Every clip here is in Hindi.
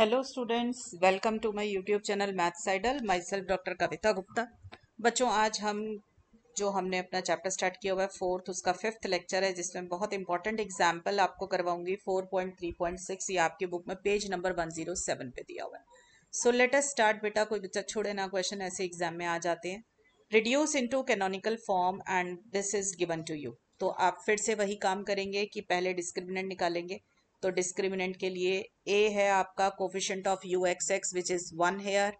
hello students welcome to my YouTube channel maths idol myself doctor Kavita Gupta बच्चों आज हम जो हमने अपना चैप्टर स्टार्ट किया हुआ है फोर्थ उसका फिफ्थ लेक्चर है जिसमें बहुत इंपॉर्टेंट एग्जाम्पल आपको करवाऊंगी 4.3.6 ये आपके बुक में पेज नंबर 107 पे दिया हुआ है सो लेटेस्ट स्टार्ट बेटा कोई बच्चा छोड़े ना क्वेश्चन ऐसे एग्जाम में आ जाते हैं reduce into canonical form and this is given to you तो आप फिर से वही काम करेंगे कि पहले डिस्क्रिमिनेंट निकालेंगे तो डिस्क्रिमिनेंट के लिए ए है आपका coefficient of U X X which is one here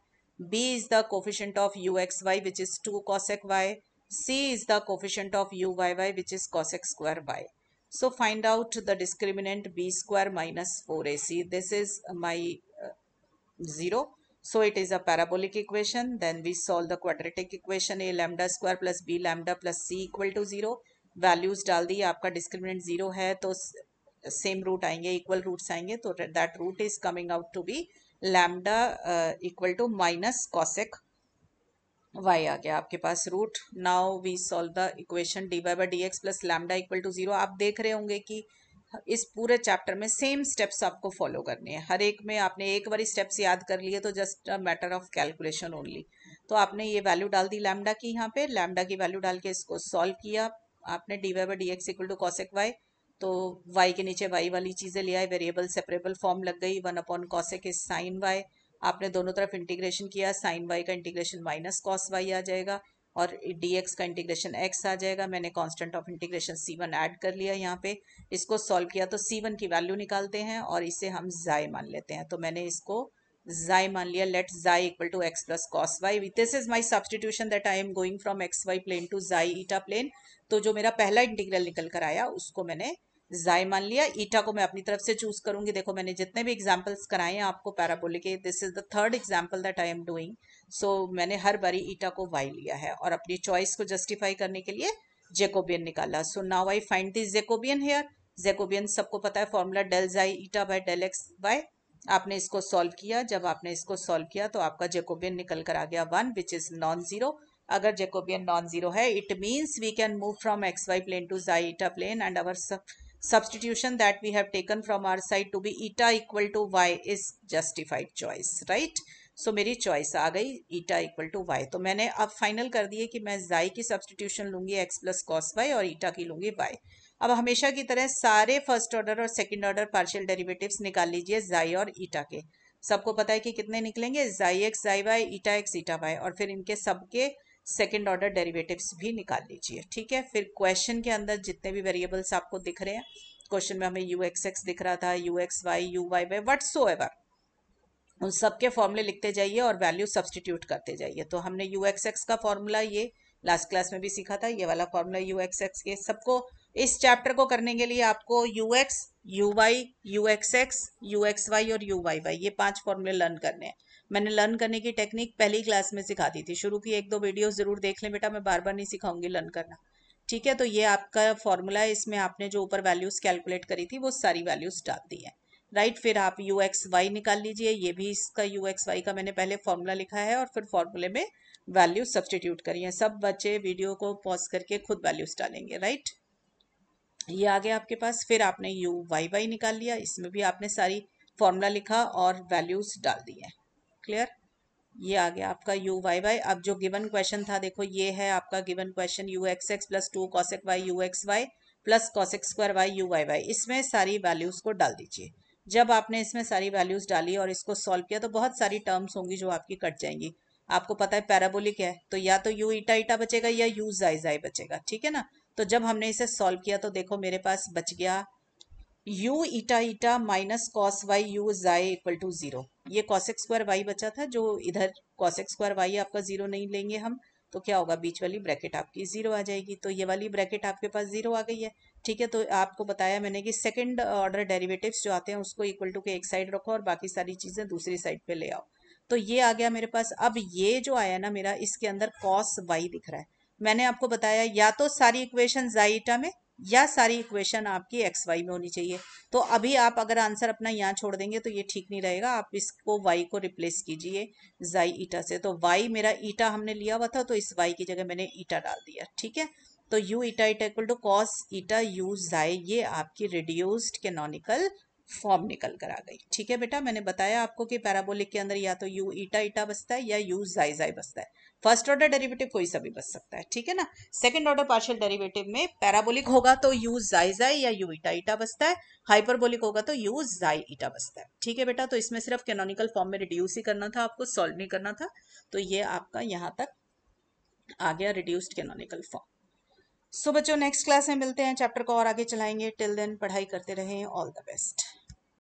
B is the coefficient of U X Y which is two cosec Y C is the coefficient of U Y Y which is cosec square Y so find out the discriminant B square minus four A C this is my zero so it is a parabolic equation then we solve the quadratic equation A lambda square plus B lambda plus C equal to zero values डाल दी आपका डिस्क्रिमिनेंट जीरो है तो सेम रूट आएंगे इक्वल रूट्स आएंगे तो that root is coming out to be lambda equal to minus cosec Y आ गया आपके पास root now we solve the equation D Y by D X plus lambda equal to zero आप देख रहे होंगे कि इस पूरे चैप्टर में सेम स्टेप्स आपको फॉलो करने हैं हर एक में आपने एक बारी स्टेप्स याद कर लिए तो just a matter of calculation only तो आपने ये वैल्यू डाल दी लैमडा की यहाँ पे लैमडा की वैल्यू डाल के इसको सॉल्व किया आपने D Y by D X equal to cosec Y तो y के नीचे y वाली चीज़ें ले आए वेरिएबल सेपरेबल फॉर्म लग गई one upon cosec is sine Y आपने दोनों तरफ इंटीग्रेशन किया साइन वाई का इंटीग्रेशन माइनस कॉस वाई आ जाएगा और dx का इंटीग्रेशन x आ जाएगा मैंने constant of integration c1 add कर लिया यहाँ पे इसको सॉल्व किया तो c1 की वैल्यू निकालते हैं और इसे हम जाय मान लेते हैं तो मैंने इसको xi मान लिया let xi equal to x cos Y with this is my substitution that I am going from X Y plane to xi eta plane तो जो मेरा पहला इंटीग्रल निकल कर आया उसको मैंने जाय मान लिया ईटा को मैं अपनी तरफ से चूज करूंगी देखो मैंने जितने भी एग्जाम्पल्स कराए हैं आपको पैराबोले के this is the third example that I am doing so मैंने हर बारी ईटा को वाई लिया है और अपनी चॉइस को जस्टिफाई करने के लिए जेकोबियन निकाला so now I find this Jacobian here Jacobian सबको पता है formula del xi eta by del X by आपने इसको सॉल्व किया जब आपने इसको सॉल्व किया तो आपका जेकोबियन निकल कर आ गया one which is non zero अगर जेकोबियन नॉन ज़ीरो है it means we can move from X Y plane to xi eta plane and our substitution that we have taken from our side to be eta equal to Y is justified choice right so मेरी चॉइस आ गई ईटा इक्वल टू वाई तो मैंने अब फाइनल कर दिए कि मैं जाई की सब्सटीट्यूशन लूंगी एक्स प्लस कॉस वाई और ईटा की लूंगी वाई अब हमेशा की तरह सारे फर्स्ट ऑर्डर और सेकेंड ऑर्डर पार्शियल डेरिवेटिव्स निकाल लीजिए जाई और ईटा के सबको पता है कि कितने निकलेंगे xi X xi Y eta X eta Y और फिर इनके सबके सेकेंड ऑर्डर डेरिवेटिव्स भी निकाल लीजिए ठीक है फिर क्वेश्चन के अंदर जितने भी वेरिएबल्स आपको दिख रहे हैं क्वेश्चन में हमें यू एक्स एक्स दिख रहा था U X Y U Y Y whatsoever उन सब के फॉर्मूले लिखते जाइए और वैल्यू सब्सटीट्यूट करते जाइए तो हमने यू एक्स एक्स का फॉर्मूला ये लास्ट क्लास में भी सीखा था ये वाला फॉर्मूला यू एक्स एक्स के सबको इस चैप्टर को करने के लिए आपको U X U Y U X X U X Y और यू वाई वाई ये पांच फॉर्मूले लर्न करने हैं मैंने लर्न करने की टेक्निक पहली क्लास में सिखा दी थी शुरू की एक दो वीडियो जरूर देख लें बेटा मैं बार बार नहीं सिखाऊंगी लर्न करना ठीक है तो ये आपका फॉर्मूला है इसमें आपने जो ऊपर वैल्यूज कैलकुलेट करी थी वो सारी वैल्यूज डाल दी है राइट फिर आप यू एक्स वाई निकाल लीजिए ये भी इसका यू एक्स वाई का मैंने पहले फॉर्मूला लिखा है और फिर फॉर्मूले में वैल्यू सब्सटीट्यूट करी है सब बच्चे वीडियो को पॉज करके खुद वैल्यूज डालेंगे राइट ये आ गया आपके पास फिर आपने यू वाई वाई निकाल लिया इसमें भी आपने सारी फॉर्मूला लिखा और वैल्यूज़ डाल दी है क्लियर ये आ गया आपका यू वाई वाई अब जो गिवन क्वेश्चन था देखो ये है आपका given question U X X plus two cosec Y U X Y plus cosec square Y U Y Y इसमें सारी वैल्यूज़ को डाल दीजिए जब आपने इसमें सारी वैल्यूज़ डाली और इसको सॉल्व किया तो बहुत सारी टर्म्स होंगी जो आपकी कट जाएंगी आपको पता है पैराबोलिक है तो या तो यू ईटा ईटा बचेगा या यू जाई जाई बचेगा ठीक है ना तो जब हमने इसे सॉल्व किया तो देखो मेरे पास बच गया u eta eta minus cos Y U जाए इक्वल टू जीरो ये एक्स स्क्वायर वाई बचा था जो इधर एक्स स्क्वायर वाई आपका जीरो नहीं लेंगे हम तो क्या होगा बीच वाली ब्रैकेट आपकी जीरो आ जाएगी तो ये वाली ब्रैकेट आपके पास जीरो आ गई है ठीक है तो आपको बताया मैंने कि सेकंड ऑर्डर डेरिवेटिव्स जो आते हैं उसको इक्वल टू के एक साइड रखो और बाकी सारी चीजें दूसरी साइड पे ले आओ तो ये आ गया मेरे पास अब ये जो आया ना मेरा इसके अंदर कॉस वाई दिख रहा है मैंने आपको बताया या तो सारी इक्वेशन जाइटा में या सारी इक्वेशन आपकी एक्स वाई में होनी चाहिए तो अभी आप अगर आंसर अपना यहाँ छोड़ देंगे तो ये ठीक नहीं रहेगा आप इसको वाई को रिप्लेस कीजिए जाई ईटा से तो वाई मेरा ईटा हमने लिया हुआ था तो इस वाई की जगह मैंने ईटा डाल दिया ठीक है तो U eta eta equal to cos eta U xi ये आपकी रिड्यूस्ड कैनोनिकल फॉर्म निकल कर आ गई ठीक है बेटा मैंने बताया आपको कि पैराबोलिक के अंदर या तो यू ईटा ईटा बसता है या यू जाई जाई बसता है फर्स्ट ऑर्डर डेरिवेटिव कोई सा भी बच सकता है ठीक है ना सेकंड ऑर्डर पार्शियल डेरिवेटिव में पैराबोलिक होगा तो यू जाई जाई या यू ईटा ईटा बसता है हाइपरबोलिक होगा तो यू जाई ईटा बसता है ठीक है बेटा तो इसमें सिर्फ कैनोनिकल फॉर्म में रिड्यूस ही करना था आपको सॉल्व नहीं करना था तो ये आपका यहाँ तक आ गया रिड्यूस्ड कैनोनिकल फॉर्म सो बच्चों नेक्स्ट क्लास में मिलते हैं चैप्टर को और आगे चलाएंगे टिल देन पढ़ाई करते रहें ऑल द बेस्ट